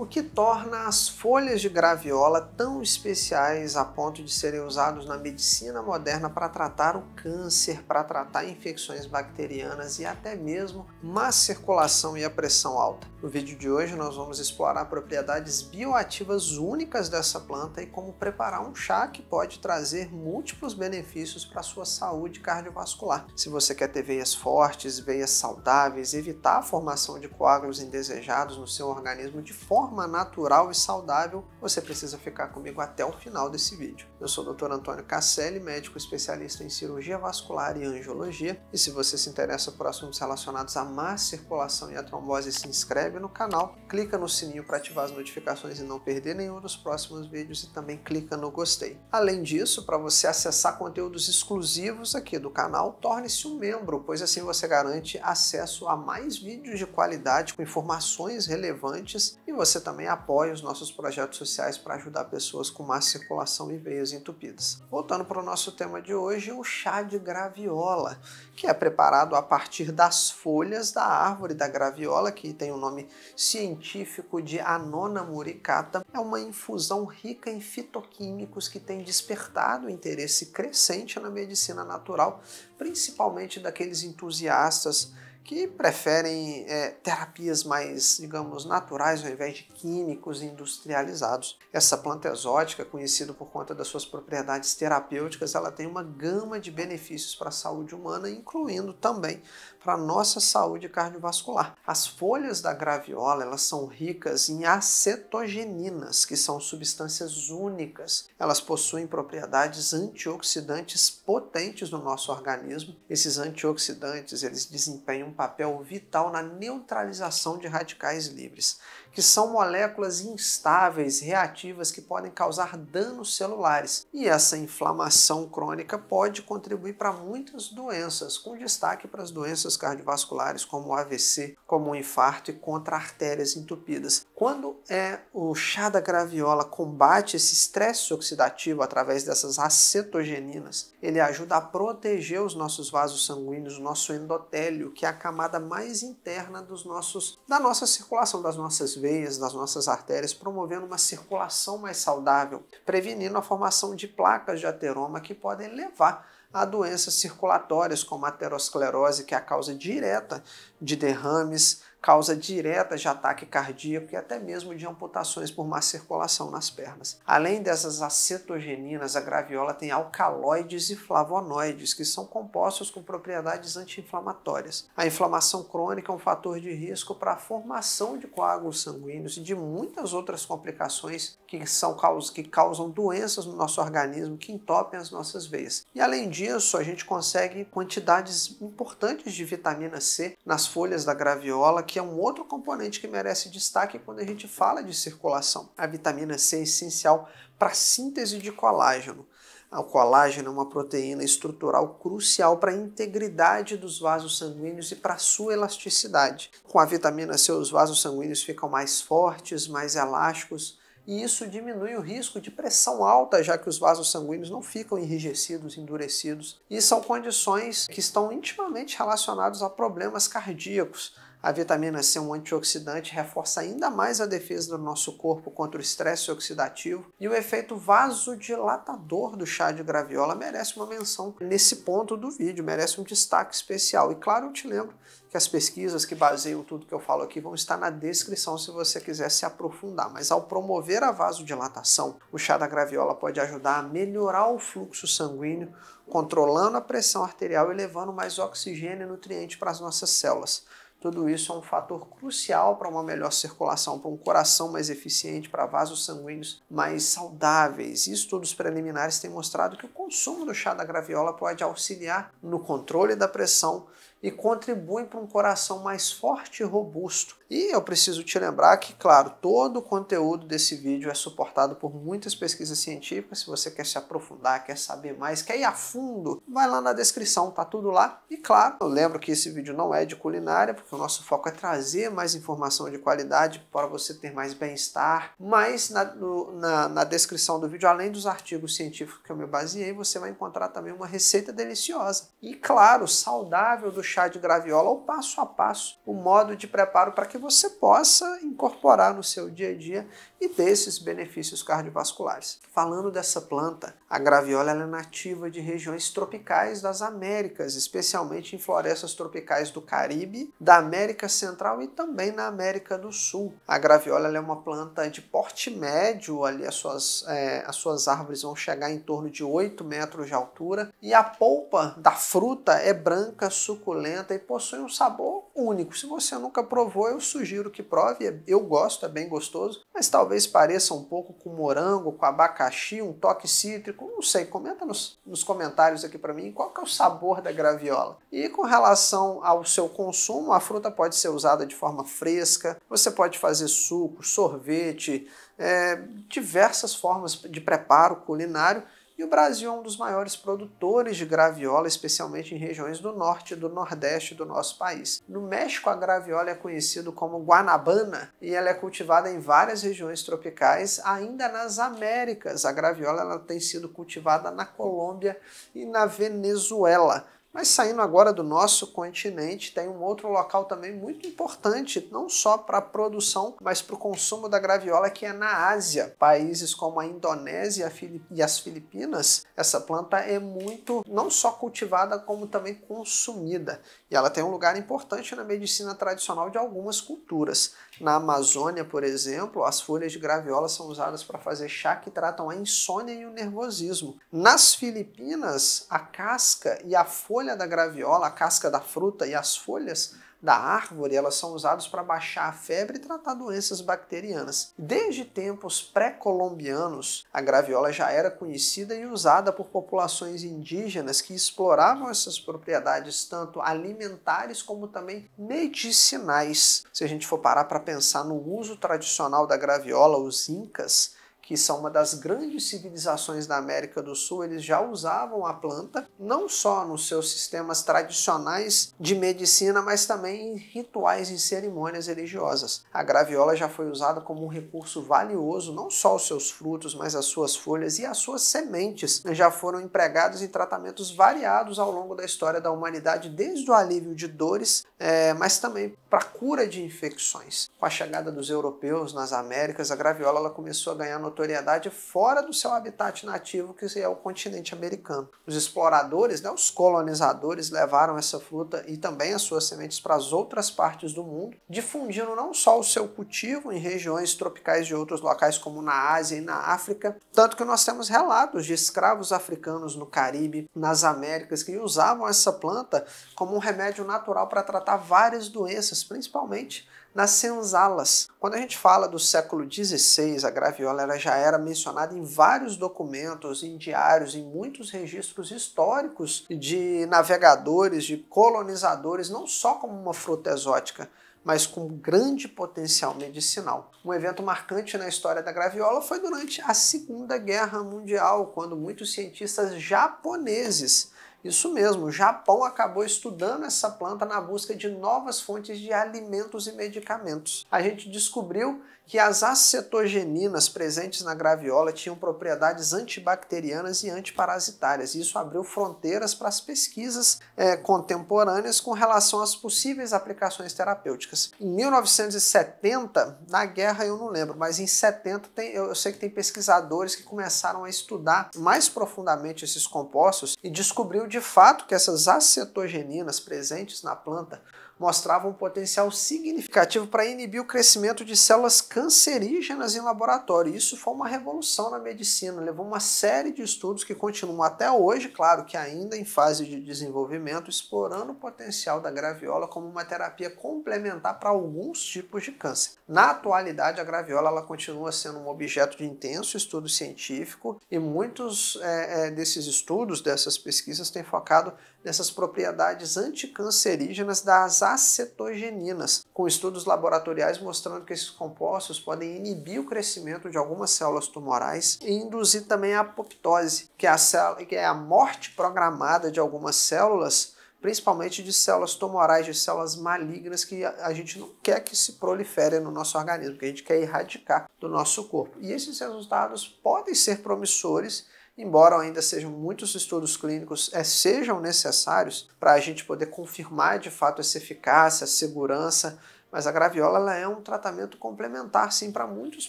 o que torna as folhas de graviola tão especiais a ponto de serem usados na medicina moderna para tratar o câncer, para tratar infecções bacterianas e até mesmo má circulação e a pressão alta. No vídeo de hoje nós vamos explorar propriedades bioativas únicas dessa planta e como preparar um chá que pode trazer múltiplos benefícios para a sua saúde cardiovascular. Se você quer ter veias fortes, veias saudáveis, evitar a formação de coágulos indesejados no seu organismo de forma natural e saudável, você precisa ficar comigo até o final desse vídeo. Eu sou o Dr. Antônio Casselli, médico especialista em cirurgia vascular e angiologia, e se você se interessa por assuntos relacionados à má circulação e à trombose, se inscreve inscreve no canal, clica no sininho para ativar as notificações e não perder nenhum dos próximos vídeos e também clica no gostei. Além disso, para você acessar conteúdos exclusivos aqui do canal, torne-se um membro, pois assim você garante acesso a mais vídeos de qualidade com informações relevantes e você também apoia os nossos projetos sociais para ajudar pessoas com má circulação e veias entupidas. Voltando para o nosso tema de hoje, o chá de graviola, que é preparado a partir das folhas da árvore da graviola, que tem o um nome nome científico de Anona muricata, é uma infusão rica em fitoquímicos que tem despertado interesse crescente na medicina natural, principalmente daqueles entusiastas que preferem é, terapias mais, digamos, naturais ao invés de químicos industrializados. Essa planta exótica, conhecida por conta das suas propriedades terapêuticas, ela tem uma gama de benefícios para a saúde humana, incluindo também para a nossa saúde cardiovascular. As folhas da graviola, elas são ricas em acetogeninas, que são substâncias únicas. Elas possuem propriedades antioxidantes potentes no nosso organismo. Esses antioxidantes, eles desempenham um papel vital na neutralização de radicais livres, que são moléculas instáveis, reativas, que podem causar danos celulares. E essa inflamação crônica pode contribuir para muitas doenças, com destaque para as doenças cardiovasculares, como o AVC, como o infarto e contra artérias entupidas. Quando é o chá da graviola combate esse estresse oxidativo através dessas acetogeninas, ele ajuda a proteger os nossos vasos sanguíneos, o nosso endotélio, que é camada mais interna dos nossos, da nossa circulação, das nossas veias, das nossas artérias, promovendo uma circulação mais saudável, prevenindo a formação de placas de ateroma que podem levar a doenças circulatórias como a aterosclerose, que é a causa direta de derrames, causa direta de ataque cardíaco e até mesmo de amputações por má circulação nas pernas. Além dessas acetogeninas, a graviola tem alcaloides e flavonoides, que são compostos com propriedades anti-inflamatórias. A inflamação crônica é um fator de risco para a formação de coágulos sanguíneos e de muitas outras complicações que, são, que causam doenças no nosso organismo, que entopem as nossas veias. E além disso, a gente consegue quantidades importantes de vitamina C nas folhas da graviola, que é um outro componente que merece destaque quando a gente fala de circulação. A vitamina C é essencial para a síntese de colágeno. Ah, o colágeno é uma proteína estrutural crucial para a integridade dos vasos sanguíneos e para a sua elasticidade. Com a vitamina C, os vasos sanguíneos ficam mais fortes, mais elásticos, e isso diminui o risco de pressão alta, já que os vasos sanguíneos não ficam enrijecidos, endurecidos, e são condições que estão intimamente relacionadas a problemas cardíacos a vitamina C é um antioxidante, reforça ainda mais a defesa do nosso corpo contra o estresse oxidativo e o efeito vasodilatador do chá de graviola merece uma menção nesse ponto do vídeo, merece um destaque especial. E claro, eu te lembro que as pesquisas que baseiam tudo que eu falo aqui vão estar na descrição se você quiser se aprofundar, mas ao promover a vasodilatação, o chá da graviola pode ajudar a melhorar o fluxo sanguíneo, controlando a pressão arterial e levando mais oxigênio e nutriente para as nossas células. Tudo isso é um fator crucial para uma melhor circulação, para um coração mais eficiente, para vasos sanguíneos mais saudáveis. E estudos preliminares têm mostrado que o consumo do chá da graviola pode auxiliar no controle da pressão e contribuem para um coração mais forte e robusto. E eu preciso te lembrar que, claro, todo o conteúdo desse vídeo é suportado por muitas pesquisas científicas. Se você quer se aprofundar, quer saber mais, quer ir a fundo, vai lá na descrição, tá tudo lá. E claro, eu lembro que esse vídeo não é de culinária, porque o nosso foco é trazer mais informação de qualidade para você ter mais bem-estar. Mas na, no, na, na descrição do vídeo, além dos artigos científicos que eu me baseei, você vai encontrar também uma receita deliciosa. E claro, saudável do chá de graviola, o passo a passo, o modo de preparo para que você possa incorporar no seu dia a dia e ter esses benefícios cardiovasculares. Falando dessa planta, a graviola é nativa de regiões tropicais das Américas, especialmente em florestas tropicais do Caribe, da América Central e também na América do Sul. A graviola é uma planta de porte médio, ali as suas, é, as suas árvores vão chegar em torno de 8 metros de altura e a polpa da fruta é branca, suculenta e possui um sabor único. Se você nunca provou, eu sugiro que prove. É, eu gosto, é bem gostoso, mas talvez pareça um pouco com morango, com abacaxi, um toque cítrico, não sei. Comenta nos, nos comentários aqui para mim qual que é o sabor da graviola. E com relação ao seu consumo, a fruta pode ser usada de forma fresca, você pode fazer suco, sorvete, é, diversas formas de preparo culinário e o Brasil é um dos maiores produtores de graviola, especialmente em regiões do norte e do nordeste do nosso país. No México, a graviola é conhecida como guanabana e ela é cultivada em várias regiões tropicais. Ainda nas Américas, a graviola ela tem sido cultivada na Colômbia e na Venezuela. Mas saindo agora do nosso continente, tem um outro local também muito importante, não só para a produção, mas para o consumo da graviola, que é na Ásia. Países como a Indonésia e as Filipinas, essa planta é muito não só cultivada, como também consumida. E ela tem um lugar importante na medicina tradicional de algumas culturas. Na Amazônia, por exemplo, as folhas de graviola são usadas para fazer chá que tratam a insônia e o nervosismo. Nas Filipinas, a casca e a folha folha da graviola, a casca da fruta e as folhas da árvore, elas são usadas para baixar a febre e tratar doenças bacterianas. Desde tempos pré-colombianos, a graviola já era conhecida e usada por populações indígenas que exploravam essas propriedades tanto alimentares como também medicinais. Se a gente for parar para pensar no uso tradicional da graviola, os incas que são uma das grandes civilizações da América do Sul, eles já usavam a planta não só nos seus sistemas tradicionais de medicina, mas também em rituais e cerimônias religiosas. A graviola já foi usada como um recurso valioso, não só os seus frutos, mas as suas folhas e as suas sementes já foram empregados em tratamentos variados ao longo da história da humanidade, desde o alívio de dores, é, mas também para cura de infecções. Com a chegada dos europeus nas Américas, a graviola ela começou a ganhar notoriedade notoriedade fora do seu habitat nativo, que é o continente americano. Os exploradores, né, os colonizadores, levaram essa fruta e também as suas sementes para as outras partes do mundo, difundindo não só o seu cultivo em regiões tropicais de outros locais, como na Ásia e na África, tanto que nós temos relatos de escravos africanos no Caribe, nas Américas, que usavam essa planta como um remédio natural para tratar várias doenças, principalmente nas senzalas. Quando a gente fala do século XVI, a graviola já era mencionada em vários documentos, em diários, em muitos registros históricos de navegadores, de colonizadores, não só como uma fruta exótica, mas com grande potencial medicinal. Um evento marcante na história da graviola foi durante a Segunda Guerra Mundial, quando muitos cientistas japoneses isso mesmo, o Japão acabou estudando essa planta na busca de novas fontes de alimentos e medicamentos. A gente descobriu que as acetogeninas presentes na graviola tinham propriedades antibacterianas e antiparasitárias. Isso abriu fronteiras para as pesquisas é, contemporâneas com relação às possíveis aplicações terapêuticas. Em 1970, na guerra eu não lembro, mas em 70 tem, eu, eu sei que tem pesquisadores que começaram a estudar mais profundamente esses compostos e descobriu de fato que essas acetogeninas presentes na planta mostravam um potencial significativo para inibir o crescimento de células cancerígenas em laboratório. Isso foi uma revolução na medicina, levou uma série de estudos que continuam até hoje, claro que ainda em fase de desenvolvimento, explorando o potencial da graviola como uma terapia complementar para alguns tipos de câncer. Na atualidade, a graviola ela continua sendo um objeto de intenso estudo científico e muitos é, é, desses estudos, dessas pesquisas, têm focado nessas propriedades anticancerígenas das acetogeninas, com estudos laboratoriais mostrando que esses compostos podem inibir o crescimento de algumas células tumorais e induzir também a apoptose, que é a, célula, que é a morte programada de algumas células principalmente de células tumorais, de células malignas que a gente não quer que se proliferem no nosso organismo, que a gente quer erradicar do nosso corpo. E esses resultados podem ser promissores embora ainda sejam muitos estudos clínicos é, sejam necessários para a gente poder confirmar de fato essa eficácia, a segurança mas a graviola ela é um tratamento complementar, sim, para muitos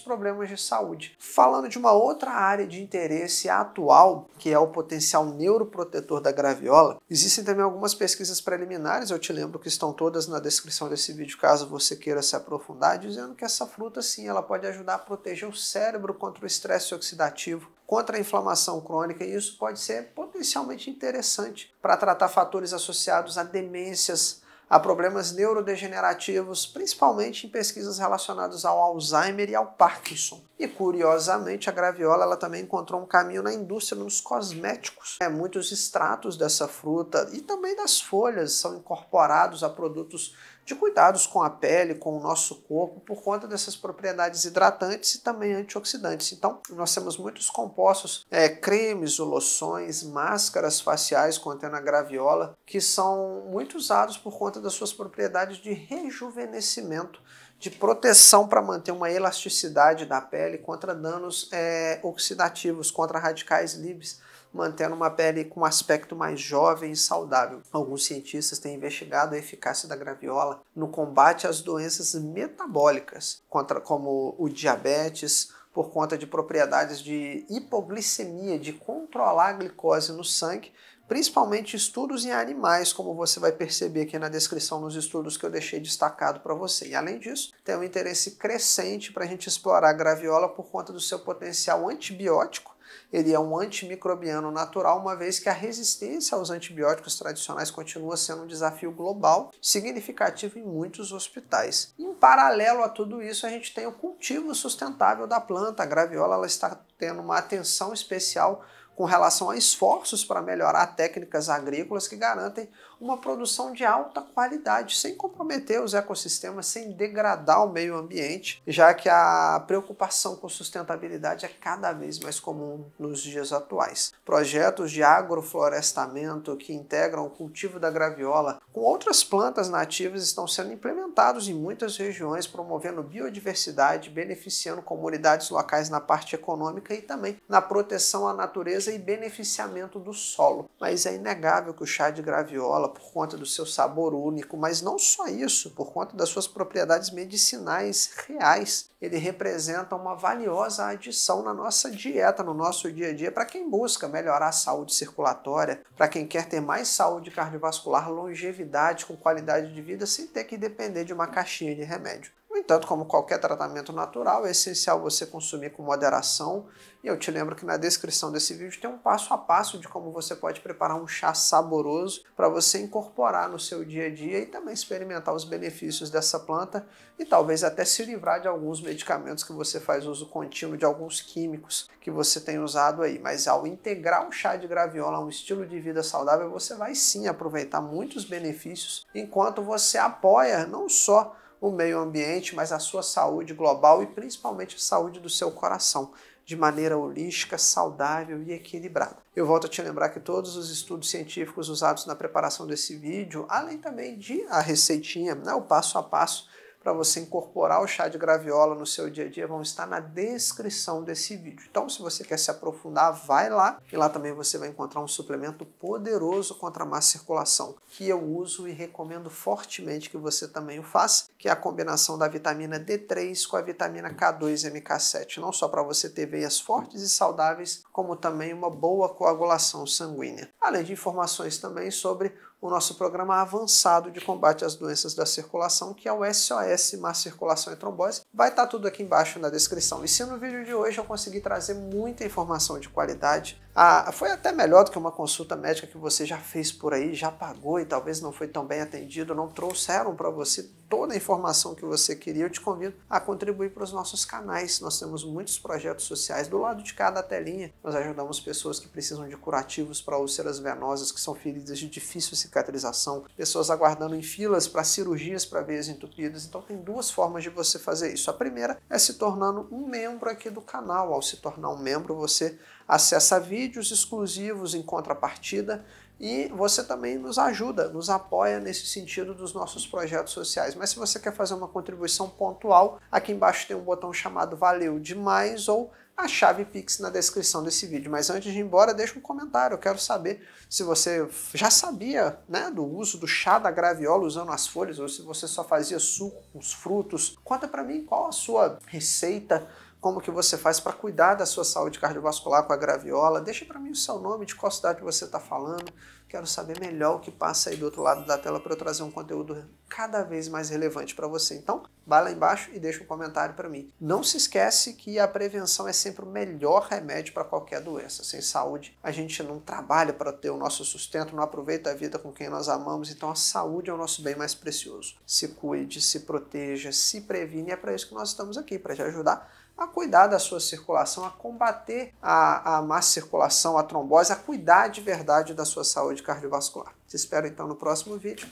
problemas de saúde. Falando de uma outra área de interesse atual, que é o potencial neuroprotetor da graviola, existem também algumas pesquisas preliminares, eu te lembro que estão todas na descrição desse vídeo, caso você queira se aprofundar, dizendo que essa fruta, sim, ela pode ajudar a proteger o cérebro contra o estresse oxidativo, contra a inflamação crônica, e isso pode ser potencialmente interessante para tratar fatores associados a demências a problemas neurodegenerativos, principalmente em pesquisas relacionadas ao Alzheimer e ao Parkinson. E curiosamente, a graviola ela também encontrou um caminho na indústria nos cosméticos. É, muitos extratos dessa fruta e também das folhas são incorporados a produtos de cuidados com a pele, com o nosso corpo, por conta dessas propriedades hidratantes e também antioxidantes. Então, nós temos muitos compostos, é, cremes loções, máscaras faciais contendo a graviola, que são muito usados por conta das suas propriedades de rejuvenescimento de proteção para manter uma elasticidade da pele contra danos é, oxidativos, contra radicais livres mantendo uma pele com um aspecto mais jovem e saudável. Alguns cientistas têm investigado a eficácia da graviola no combate às doenças metabólicas, contra, como o diabetes, por conta de propriedades de hipoglicemia, de controlar a glicose no sangue, principalmente estudos em animais, como você vai perceber aqui na descrição nos estudos que eu deixei destacado para você. E além disso, tem um interesse crescente para a gente explorar a graviola por conta do seu potencial antibiótico ele é um antimicrobiano natural, uma vez que a resistência aos antibióticos tradicionais continua sendo um desafio global significativo em muitos hospitais. Em paralelo a tudo isso, a gente tem o cultivo sustentável da planta. A graviola ela está tendo uma atenção especial com relação a esforços para melhorar técnicas agrícolas que garantem uma produção de alta qualidade, sem comprometer os ecossistemas, sem degradar o meio ambiente, já que a preocupação com sustentabilidade é cada vez mais comum nos dias atuais. Projetos de agroflorestamento que integram o cultivo da graviola com outras plantas nativas estão sendo implementados em muitas regiões, promovendo biodiversidade, beneficiando comunidades locais na parte econômica e também na proteção à natureza e beneficiamento do solo. Mas é inegável que o chá de graviola, por conta do seu sabor único, mas não só isso, por conta das suas propriedades medicinais reais, ele representa uma valiosa adição na nossa dieta, no nosso dia a dia, para quem busca melhorar a saúde circulatória, para quem quer ter mais saúde cardiovascular, longevidade, com qualidade de vida, sem ter que depender de uma caixinha de remédio entanto, como qualquer tratamento natural, é essencial você consumir com moderação. E eu te lembro que na descrição desse vídeo tem um passo a passo de como você pode preparar um chá saboroso para você incorporar no seu dia a dia e também experimentar os benefícios dessa planta e talvez até se livrar de alguns medicamentos que você faz uso contínuo de alguns químicos que você tem usado aí. Mas ao integrar o chá de graviola a um estilo de vida saudável, você vai sim aproveitar muitos benefícios enquanto você apoia não só o meio ambiente, mas a sua saúde global e principalmente a saúde do seu coração, de maneira holística, saudável e equilibrada. Eu volto a te lembrar que todos os estudos científicos usados na preparação desse vídeo, além também de a receitinha, né, o passo a passo para você incorporar o chá de graviola no seu dia a dia vão estar na descrição desse vídeo. Então, se você quer se aprofundar, vai lá e lá também você vai encontrar um suplemento poderoso contra a má circulação que eu uso e recomendo fortemente que você também o faça, que é a combinação da vitamina D3 com a vitamina K2 e MK7, não só para você ter veias fortes e saudáveis, como também uma boa coagulação sanguínea. Além de informações também sobre o nosso programa avançado de combate às doenças da circulação, que é o SOS Má Circulação e Trombose. Vai estar tá tudo aqui embaixo na descrição. E se no vídeo de hoje eu conseguir trazer muita informação de qualidade, ah, foi até melhor do que uma consulta médica que você já fez por aí, já pagou e talvez não foi tão bem atendido, não trouxeram para você toda a informação que você queria. Eu te convido a contribuir para os nossos canais. Nós temos muitos projetos sociais do lado de cada telinha. Nós ajudamos pessoas que precisam de curativos para úlceras venosas, que são feridas de difícil cicatrização, pessoas aguardando em filas para cirurgias para veias entupidas. Então, tem duas formas de você fazer isso. A primeira é se tornando um membro aqui do canal. Ao se tornar um membro, você acessa a vida vídeos exclusivos em contrapartida e você também nos ajuda, nos apoia nesse sentido dos nossos projetos sociais. Mas se você quer fazer uma contribuição pontual, aqui embaixo tem um botão chamado Valeu Demais ou a chave Pix na descrição desse vídeo. Mas antes de ir embora, deixa um comentário. Eu quero saber se você já sabia né, do uso do chá da graviola usando as folhas ou se você só fazia suco com os frutos. Conta para mim qual a sua receita como que você faz para cuidar da sua saúde cardiovascular com a graviola. Deixa para mim o seu nome, de qual cidade você está falando. Quero saber melhor o que passa aí do outro lado da tela para eu trazer um conteúdo cada vez mais relevante para você. Então, vai lá embaixo e deixa um comentário para mim. Não se esquece que a prevenção é sempre o melhor remédio para qualquer doença. Sem saúde, a gente não trabalha para ter o nosso sustento, não aproveita a vida com quem nós amamos. Então, a saúde é o nosso bem mais precioso. Se cuide, se proteja, se previne. É para isso que nós estamos aqui, para te ajudar a cuidar da sua circulação, a combater a, a má circulação, a trombose, a cuidar de verdade da sua saúde cardiovascular. Te espero então no próximo vídeo.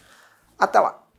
Até lá!